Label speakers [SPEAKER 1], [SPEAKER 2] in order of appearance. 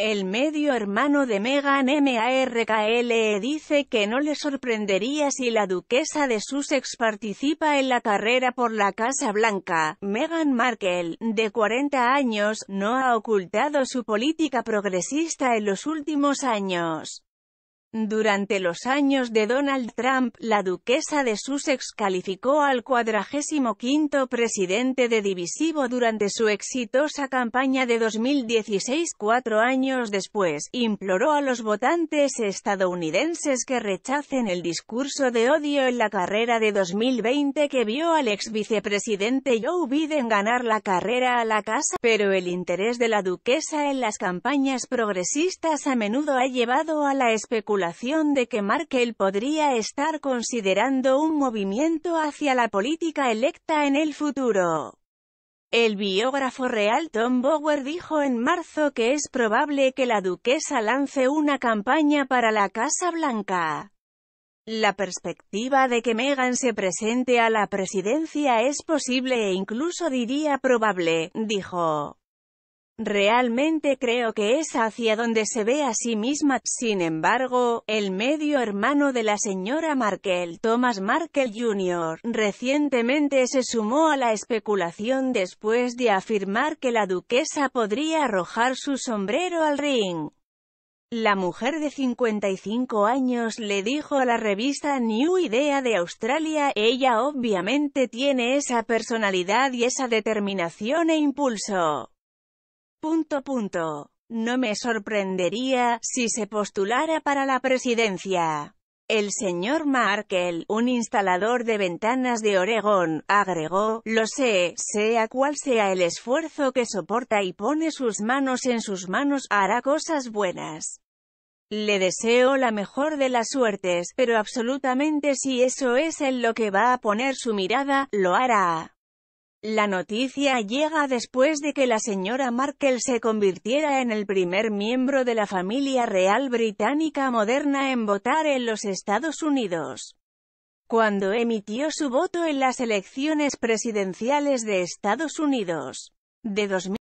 [SPEAKER 1] El medio hermano de Meghan Markle dice que no le sorprendería si la duquesa de Sussex participa en la carrera por la Casa Blanca. Meghan Markle, de 40 años, no ha ocultado su política progresista en los últimos años. Durante los años de Donald Trump, la duquesa de Sussex calificó al quinto presidente de divisivo durante su exitosa campaña de 2016. Cuatro años después, imploró a los votantes estadounidenses que rechacen el discurso de odio en la carrera de 2020 que vio al ex vicepresidente Joe Biden ganar la carrera a la casa, pero el interés de la duquesa en las campañas progresistas a menudo ha llevado a la especulación de que Markel podría estar considerando un movimiento hacia la política electa en el futuro. El biógrafo real Tom Bower dijo en marzo que es probable que la duquesa lance una campaña para la Casa Blanca. La perspectiva de que Meghan se presente a la presidencia es posible e incluso diría probable, dijo. Realmente creo que es hacia donde se ve a sí misma. Sin embargo, el medio hermano de la señora Markel, Thomas Markel Jr., recientemente se sumó a la especulación después de afirmar que la duquesa podría arrojar su sombrero al ring. La mujer de 55 años le dijo a la revista New Idea de Australia, ella obviamente tiene esa personalidad y esa determinación e impulso. Punto punto. No me sorprendería si se postulara para la presidencia. El señor Markel, un instalador de ventanas de Oregón, agregó, lo sé, sea cual sea el esfuerzo que soporta y pone sus manos en sus manos, hará cosas buenas. Le deseo la mejor de las suertes, pero absolutamente si eso es en lo que va a poner su mirada, lo hará. La noticia llega después de que la señora Markel se convirtiera en el primer miembro de la familia real británica moderna en votar en los Estados Unidos. Cuando emitió su voto en las elecciones presidenciales de Estados Unidos de